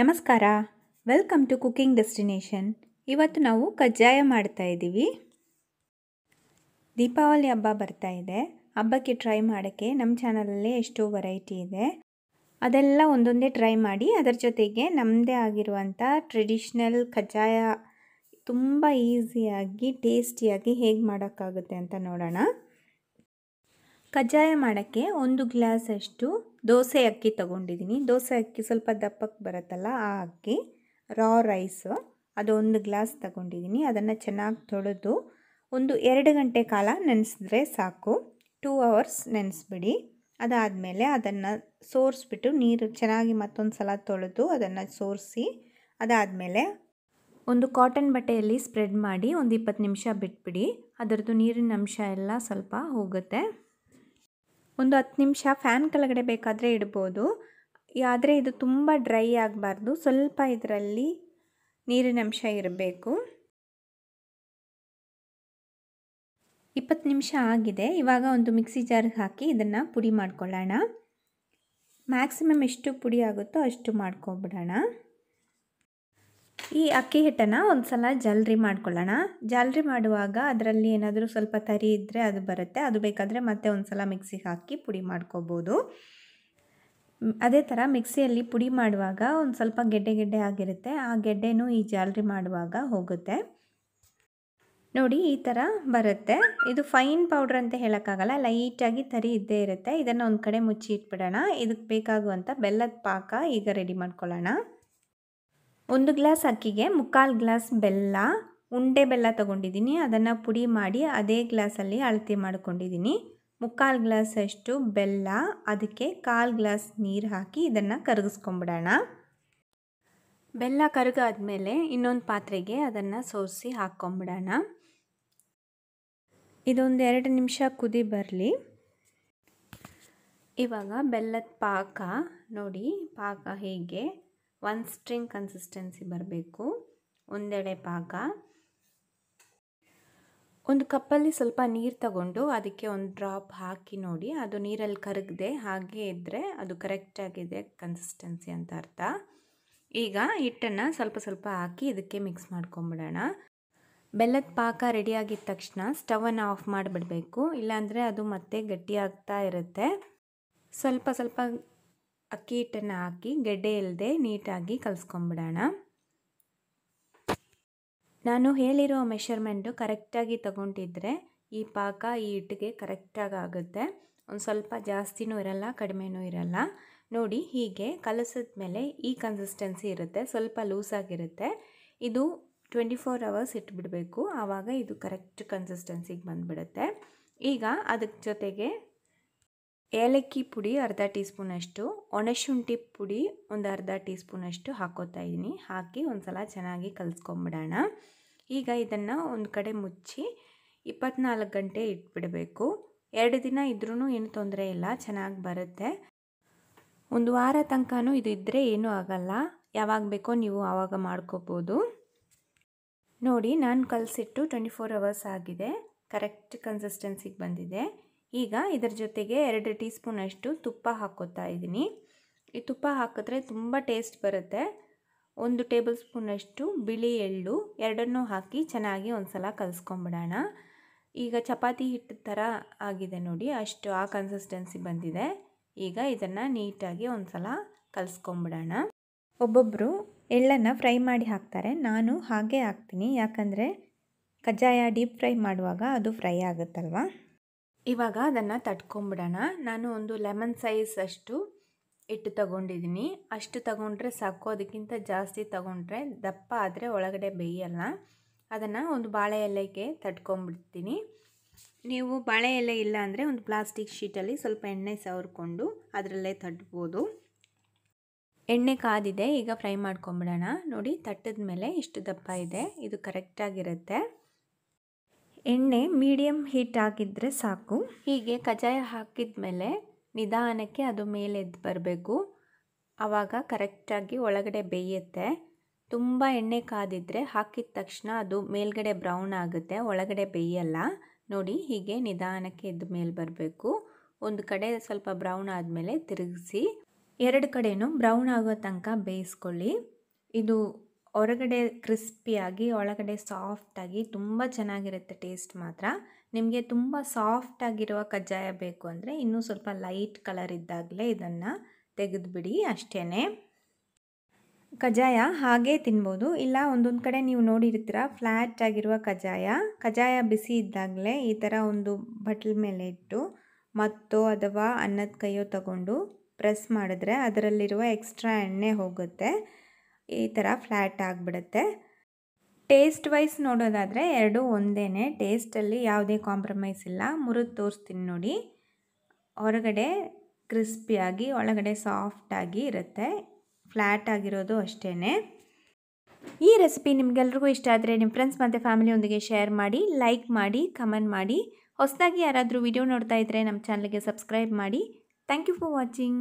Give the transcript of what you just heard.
ನಮಸ್ಕಾರ welcome to cooking destination ಇವತ್ತು ನಾವು ಕಜ್ಜಾಯ ಮಾಡ್ತಾ ಇದ್ದೀವಿ ದೀಪಾವಳಿ ಹಬ್ಬ ಬರ್ತಾ ಇದೆ ಹಬ್ಬಕ್ಕೆ ಟ್ರೈ ಮಾಡೋಕ್ಕೆ ನಮ್ಮ ಚಾನಲಲ್ಲೇ ಎಷ್ಟೋ ವೆರೈಟಿ ಇದೆ ಅದೆಲ್ಲ ಒಂದೊಂದೇ ಟ್ರೈ ಮಾಡಿ ಅದರ ಜೊತೆಗೆ ನಮ್ಮದೇ ಆಗಿರುವಂಥ ಟ್ರೆಡಿಷ್ನಲ್ ಕಜ್ಜಾಯ ತುಂಬ ಈಸಿಯಾಗಿ ಟೇಸ್ಟಿಯಾಗಿ ಹೇಗೆ ಮಾಡೋಕ್ಕಾಗುತ್ತೆ ಅಂತ ನೋಡೋಣ ಕಜ್ಜಾಯ ಮಾಡೋಕ್ಕೆ ಒಂದು ಗ್ಲಾಸಷ್ಟು ದೋಸೆ ಅಕ್ಕಿ ತೊಗೊಂಡಿದ್ದೀನಿ ದೋಸೆ ಅಕ್ಕಿ ಸ್ವಲ್ಪ ದಪ್ಪಕ್ಕೆ ಬರುತ್ತಲ್ಲ ಆ ಅಕ್ಕಿ ರಾ ರೈಸು ಅದು ಒಂದು ಗ್ಲಾಸ್ ತಗೊಂಡಿದ್ದೀನಿ ಅದನ್ನು ಚೆನ್ನಾಗಿ ತೊಳೆದು ಒಂದು ಎರಡು ಗಂಟೆ ಕಾಲ ನೆನೆಸಿದ್ರೆ ಸಾಕು ಟೂ ಅವರ್ಸ್ ನೆನೆಸ್ಬಿಡಿ ಅದಾದಮೇಲೆ ಅದನ್ನು ಸೋರಿಸ್ಬಿಟ್ಟು ನೀರು ಚೆನ್ನಾಗಿ ಮತ್ತೊಂದು ಸಲ ತೊಳೆದು ಅದನ್ನು ಸೋರಿಸಿ ಅದಾದಮೇಲೆ ಒಂದು ಕಾಟನ್ ಬಟ್ಟೆಯಲ್ಲಿ ಸ್ಪ್ರೆಡ್ ಮಾಡಿ ಒಂದು ಇಪ್ಪತ್ತು ನಿಮಿಷ ಬಿಟ್ಬಿಡಿ ಅದರದ್ದು ನೀರಿನ ಅಂಶ ಎಲ್ಲ ಸ್ವಲ್ಪ ಹೋಗುತ್ತೆ ಒಂದು ಹತ್ತು ನಿಮಿಷ ಫ್ಯಾನ್ ಕೆಳಗಡೆ ಬೇಕಾದರೆ ಇಡ್ಬೋದು ಆದರೆ ಇದು ತುಂಬ ಡ್ರೈ ಆಗಬಾರ್ದು ಸ್ವಲ್ಪ ಇದರಲ್ಲಿ ನೀರಿನಂಶ ಇರಬೇಕು ಇಪ್ಪತ್ತು ನಿಮಿಷ ಆಗಿದೆ ಇವಾಗ ಒಂದು ಮಿಕ್ಸಿ ಜಾರ್ಗೆ ಹಾಕಿ ಇದನ್ನು ಪುಡಿ ಮಾಡ್ಕೊಳ್ಳೋಣ ಮ್ಯಾಕ್ಸಿಮಮ್ ಎಷ್ಟು ಪುಡಿ ಆಗುತ್ತೋ ಅಷ್ಟು ಮಾಡ್ಕೊಬಿಡೋಣ ಈ ಅಕ್ಕಿ ಹಿಟ್ಟನ್ನು ಒಂದು ಸಲ ಜಾಲ್ರಿ ಮಾಡ್ಕೊಳ್ಳೋಣ ಜಾಲರಿ ಮಾಡುವಾಗ ಅದರಲ್ಲಿ ಏನಾದರೂ ಸ್ವಲ್ಪ ತರಿ ಇದ್ದರೆ ಅದು ಬರುತ್ತೆ ಅದು ಬೇಕಾದರೆ ಮತ್ತೆ ಒಂದು ಸಲ ಮಿಕ್ಸಿಗೆ ಹಾಕಿ ಪುಡಿ ಮಾಡ್ಕೋಬೋದು ಅದೇ ಥರ ಮಿಕ್ಸಿಯಲ್ಲಿ ಪುಡಿ ಮಾಡುವಾಗ ಒಂದು ಸ್ವಲ್ಪ ಗೆಡ್ಡೆ ಗೆಡ್ಡೆ ಆಗಿರುತ್ತೆ ಆ ಗೆಡ್ಡೆನೂ ಈ ಜಾಲ್ರಿ ಮಾಡುವಾಗ ಹೋಗುತ್ತೆ ನೋಡಿ ಈ ಥರ ಬರುತ್ತೆ ಇದು ಫೈನ್ ಪೌಡ್ರ್ ಅಂತ ಹೇಳೋಕ್ಕಾಗಲ್ಲ ಲೈಟಾಗಿ ತರಿ ಇದ್ದೇ ಇರುತ್ತೆ ಇದನ್ನು ಒಂದು ಕಡೆ ಮುಚ್ಚಿ ಇಟ್ಬಿಡೋಣ ಇದಕ್ಕೆ ಬೇಕಾಗುವಂಥ ಬೆಲ್ಲದ ಪಾಕ ಈಗ ರೆಡಿ ಮಾಡ್ಕೊಳ್ಳೋಣ ಒಂದು ಗ್ಲಾಸ್ ಅಕ್ಕಿಗೆ ಮುಕ್ಕಾಲು ಗ್ಲಾಸ್ ಬೆಲ್ಲ ಉಂಡೆ ಬೆಲ್ಲ ತೊಗೊಂಡಿದ್ದೀನಿ ಅದನ್ನು ಪುಡಿ ಮಾಡಿ ಅದೇ ಗ್ಲಾಸಲ್ಲಿ ಅಳತೆ ಮಾಡ್ಕೊಂಡಿದ್ದೀನಿ ಮುಕ್ಕಾಲು ಗ್ಲಾಸಷ್ಟು ಬೆಲ್ಲ ಅದಕ್ಕೆ ಕಾಲು ಗ್ಲಾಸ್ ನೀರು ಹಾಕಿ ಇದನ್ನು ಕರಗಿಸ್ಕೊಂಬಿಡೋಣ ಬೆಲ್ಲ ಕರಗಾದ್ಮೇಲೆ ಇನ್ನೊಂದು ಪಾತ್ರೆಗೆ ಅದನ್ನು ಸೋಸಿ ಹಾಕ್ಕೊಂಬಿಡೋಣ ಇದೊಂದು ಎರಡು ನಿಮಿಷ ಕುದಿ ಬರಲಿ ಇವಾಗ ಬೆಲ್ಲದ ಪಾಕ ನೋಡಿ ಪಾಕ ಹೇಗೆ ಒಂದು ಸ್ಟ್ರಿಂಗ್ ಕನ್ಸಿಸ್ಟೆನ್ಸಿ ಬರಬೇಕು ಒಂದೆಡೆ ಪಾಕ ಒಂದು ಕಪ್ಪಲ್ಲಿ ಸ್ವಲ್ಪ ನೀರು ತಗೊಂಡು ಅದಕ್ಕೆ ಒಂದು ಡ್ರಾಪ್ ಹಾಕಿ ನೋಡಿ ಅದು ನೀರಲ್ಲಿ ಕರಗದೆ ಹಾಗೆ ಇದ್ದರೆ ಅದು ಕರೆಕ್ಟಾಗಿದೆ ಕನ್ಸಿಸ್ಟೆನ್ಸಿ ಅಂತ ಅರ್ಥ ಈಗ ಹಿಟ್ಟನ್ನು ಸ್ವಲ್ಪ ಸ್ವಲ್ಪ ಹಾಕಿ ಇದಕ್ಕೆ ಮಿಕ್ಸ್ ಮಾಡ್ಕೊಂಬಿಡೋಣ ಬೆಲ್ಲದ ಪಾಕ ರೆಡಿಯಾಗಿದ್ದ ತಕ್ಷಣ ಸ್ಟವನ್ನು ಆಫ್ ಮಾಡಿಬಿಡಬೇಕು ಇಲ್ಲಾಂದರೆ ಅದು ಮತ್ತೆ ಗಟ್ಟಿಯಾಗ್ತಾ ಇರುತ್ತೆ ಸ್ವಲ್ಪ ಸ್ವಲ್ಪ ಅಕ್ಕಿ ಹಿಟ್ಟನ್ನು ಹಾಕಿ ಗೆಡ್ಡೆ ಇಲ್ಲದೆ ನೀಟಾಗಿ ಕಲಿಸ್ಕೊಂಬಿಡೋಣ ನಾನು ಹೇಳಿರೋ ಮೆಷರ್ಮೆಂಟು ಕರೆಕ್ಟಾಗಿ ತಗೊಂಡಿದ್ರೆ ಈ ಪಾಕ ಈ ಹಿಟ್ಟಿಗೆ ಕರೆಕ್ಟಾಗಿ ಆಗುತ್ತೆ ಒಂದು ಸ್ವಲ್ಪ ಜಾಸ್ತಿನೂ ಇರಲ್ಲ ಕಡಿಮೆನೂ ಇರಲ್ಲ ನೋಡಿ ಹೀಗೆ ಕಲಸಿದ ಮೇಲೆ ಈ ಕನ್ಸಿಸ್ಟೆನ್ಸಿ ಇರುತ್ತೆ ಸ್ವಲ್ಪ ಲೂಸಾಗಿರುತ್ತೆ ಇದು ಟ್ವೆಂಟಿ ಫೋರ್ ಅವರ್ಸ್ ಇಟ್ಬಿಡಬೇಕು ಆವಾಗ ಇದು ಕರೆಕ್ಟ್ ಕನ್ಸಿಸ್ಟೆನ್ಸಿಗೆ ಬಂದುಬಿಡುತ್ತೆ ಈಗ ಅದಕ್ಕೆ ಜೊತೆಗೆ ಏಲಕ್ಕಿ ಪುಡಿ ಅರ್ಧ ಟೀ ಸ್ಪೂನಷ್ಟು ಒಣಶುಂಠಿ ಪುಡಿ ಒಂದು ಅರ್ಧ ಟೀ ಸ್ಪೂನಷ್ಟು ಹಾಕೋತಾ ಇದ್ದೀನಿ ಹಾಕಿ ಒಂದು ಸಲ ಚೆನ್ನಾಗಿ ಕಲಿಸ್ಕೊಂಬಿಡೋಣ ಈಗ ಇದನ್ನು ಒಂದು ಕಡೆ ಮುಚ್ಚಿ ಇಪ್ಪತ್ನಾಲ್ಕು ಗಂಟೆ ಇಟ್ಬಿಡಬೇಕು ಎರಡು ದಿನ ಇದ್ರೂ ಏನು ತೊಂದರೆ ಇಲ್ಲ ಚೆನ್ನಾಗಿ ಬರುತ್ತೆ ಒಂದು ವಾರ ತನಕನೂ ಇದು ಇದ್ದರೆ ಏನೂ ಆಗಲ್ಲ ಯಾವಾಗ ಬೇಕೋ ನೀವು ಆವಾಗ ಮಾಡ್ಕೋಬೋದು ನೋಡಿ ನಾನು ಕಲಸಿಟ್ಟು ಟ್ವೆಂಟಿ ಫೋರ್ ಅವರ್ಸ್ ಆಗಿದೆ ಕರೆಕ್ಟ್ ಕನ್ಸಿಸ್ಟೆನ್ಸಿಗೆ ಬಂದಿದೆ ಈಗ ಇದರ ಜೊತೆಗೆ ಎರಡು ಟೀ ಸ್ಪೂನಷ್ಟು ತುಪ್ಪ ಹಾಕೋತಾ ಇದ್ದೀನಿ ಈ ತುಪ್ಪ ಹಾಕಿದ್ರೆ ತುಂಬ ಟೇಸ್ಟ್ ಬರುತ್ತೆ ಒಂದು ಟೇಬಲ್ ಸ್ಪೂನಷ್ಟು ಬಿಳಿ ಎಳ್ಳು ಎರಡನ್ನೂ ಹಾಕಿ ಚೆನ್ನಾಗಿ ಒಂದು ಸಲ ಕಲಿಸ್ಕೊಂಬಿಡೋಣ ಈಗ ಚಪಾತಿ ಹಿಟ್ಟು ಥರ ಆಗಿದೆ ನೋಡಿ ಅಷ್ಟು ಆ ಕನ್ಸಿಸ್ಟೆನ್ಸಿ ಬಂದಿದೆ ಈಗ ಇದನ್ನು ನೀಟಾಗಿ ಒಂದು ಸಲ ಕಲಿಸ್ಕೊಂಬಿಡೋಣ ಒಬ್ಬೊಬ್ಬರು ಎಳ್ಳನ್ನು ಫ್ರೈ ಮಾಡಿ ಹಾಕ್ತಾರೆ ನಾನು ಹಾಗೆ ಹಾಕ್ತೀನಿ ಯಾಕಂದರೆ ಕಜ್ಜಾಯ ಡೀಪ್ ಫ್ರೈ ಮಾಡುವಾಗ ಅದು ಫ್ರೈ ಆಗುತ್ತಲ್ವಾ ಇವಾಗ ಅದನ್ನು ತಟ್ಕೊಂಬಿಡೋಣ ನಾನು ಒಂದು ಲೆಮನ್ ಸೈಜ್ ಅಷ್ಟು ಇಟ್ಟು ತಗೊಂಡಿದ್ದೀನಿ ಅಷ್ಟು ತಗೊಂಡ್ರೆ ಸಾಕು ಅದಕ್ಕಿಂತ ಜಾಸ್ತಿ ತಗೊಂಡ್ರೆ ದಪ್ಪ ಆದರೆ ಒಳಗಡೆ ಬೇಯಲ್ಲ ಅದನ್ನು ಒಂದು ಬಾಳೆ ಎಲೆಗೆ ತಟ್ಕೊಂಡ್ಬಿಡ್ತೀನಿ ನೀವು ಬಾಳೆ ಎಲೆ ಇಲ್ಲ ಅಂದರೆ ಒಂದು ಪ್ಲಾಸ್ಟಿಕ್ ಶೀಟಲ್ಲಿ ಸ್ವಲ್ಪ ಎಣ್ಣೆ ಸವರ್ಕೊಂಡು ಅದರಲ್ಲೇ ತಟ್ಬೋದು ಎಣ್ಣೆ ಕಾದಿದೆ ಈಗ ಫ್ರೈ ಮಾಡ್ಕೊಂಬಿಡೋಣ ನೋಡಿ ತಟ್ಟದ ಮೇಲೆ ಇಷ್ಟು ದಪ್ಪ ಇದೆ ಇದು ಕರೆಕ್ಟಾಗಿರುತ್ತೆ ಎಣ್ಣೆ ಮೀಡಿಯಮ್ ಹೀಟ್ ಆಗಿದ್ದರೆ ಸಾಕು ಹೀಗೆ ಕಜಾಯ ಹಾಕಿದ ಮೇಲೆ ನಿಧಾನಕ್ಕೆ ಅದು ಮೇಲೆ ಎದ್ದು ಬರಬೇಕು ಆವಾಗ ಕರೆಕ್ಟಾಗಿ ಒಳಗಡೆ ಬೇಯುತ್ತೆ ತುಂಬ ಎಣ್ಣೆ ಕಾದಿದ್ದರೆ ಹಾಕಿದ ತಕ್ಷಣ ಅದು ಮೇಲ್ಗಡೆ ಬ್ರೌನ್ ಆಗುತ್ತೆ ಒಳಗಡೆ ಬೇಯಲ್ಲ ನೋಡಿ ಹೀಗೆ ನಿಧಾನಕ್ಕೆ ಎದ್ದು ಮೇಲೆ ಬರಬೇಕು ಒಂದು ಕಡೆ ಸ್ವಲ್ಪ ಬ್ರೌನ್ ಆದಮೇಲೆ ತಿರುಗಿಸಿ ಎರಡು ಕಡೆಯೂ ಬ್ರೌನ್ ಆಗೋ ತನಕ ಬೇಯಿಸ್ಕೊಳ್ಳಿ ಇದು ಹೊರಗಡೆ ಕ್ರಿಸ್ಪಿಯಾಗಿ ಒಳಗಡೆ ಸಾಫ್ಟಾಗಿ ತುಂಬ ಚೆನ್ನಾಗಿರುತ್ತೆ ಟೇಸ್ಟ್ ಮಾತ್ರ ನಿಮಗೆ ತುಂಬ ಸಾಫ್ಟಾಗಿರುವ ಕಜ್ಜಾಯ ಬೇಕು ಅಂದರೆ ಇನ್ನೂ ಸ್ವಲ್ಪ ಲೈಟ್ ಕಲರ್ ಇದ್ದಾಗಲೇ ಇದನ್ನು ತೆಗೆದುಬಿಡಿ ಅಷ್ಟೇ ಕಜ್ಜಾಯ ಹಾಗೇ ತಿನ್ಬೋದು ಇಲ್ಲ ಒಂದೊಂದು ಕಡೆ ನೀವು ನೋಡಿರ್ತೀರ ಫ್ಲ್ಯಾಟ್ ಆಗಿರುವ ಕಜ್ಜಾಯ ಕಜ್ಜಾಯ ಬಿಸಿ ಇದ್ದಾಗಲೇ ಈ ಥರ ಒಂದು ಬಟ್ಲ್ ಮೇಲೆ ಇಟ್ಟು ಮತ್ತೋ ಅಥವಾ ಅನ್ನದ ಕೈಯೋ ತಗೊಂಡು ಪ್ರೆಸ್ ಮಾಡಿದ್ರೆ ಅದರಲ್ಲಿರುವ ಎಕ್ಸ್ಟ್ರಾ ಎಣ್ಣೆ ಹೋಗುತ್ತೆ ಈ ಥರ ಫ್ಲ್ಯಾಟ್ ಆಗಿಬಿಡುತ್ತೆ ಟೇಸ್ಟ್ ವೈಸ್ ನೋಡೋದಾದರೆ ಎರಡೂ ಒಂದೇ ಟೇಸ್ಟಲ್ಲಿ ಯಾವುದೇ ಕಾಂಪ್ರಮೈಸ್ ಇಲ್ಲ ಮುರಿದು ತೋರಿಸ್ತೀನಿ ನೋಡಿ ಹೊರಗಡೆ ಕ್ರಿಸ್ಪಿಯಾಗಿ ಒಳಗಡೆ ಸಾಫ್ಟಾಗಿ ಇರುತ್ತೆ ಫ್ಲ್ಯಾಟ್ ಆಗಿರೋದು ಅಷ್ಟೇ ಈ ರೆಸಿಪಿ ನಿಮಗೆಲ್ರಿಗೂ ಇಷ್ಟ ಆದರೆ ನಿಮ್ಮ ಫ್ರೆಂಡ್ಸ್ ಮತ್ತು ಫ್ಯಾಮಿಲಿಯೊಂದಿಗೆ ಶೇರ್ ಮಾಡಿ ಲೈಕ್ ಮಾಡಿ ಕಮೆಂಟ್ ಮಾಡಿ ಹೊಸದಾಗಿ ಯಾರಾದರೂ ವಿಡಿಯೋ ನೋಡ್ತಾ ಇದ್ದರೆ ನಮ್ಮ ಚಾನಲ್ಗೆ ಸಬ್ಸ್ಕ್ರೈಬ್ ಮಾಡಿ ಥ್ಯಾಂಕ್ ಯು ಫಾರ್ ವಾಚಿಂಗ್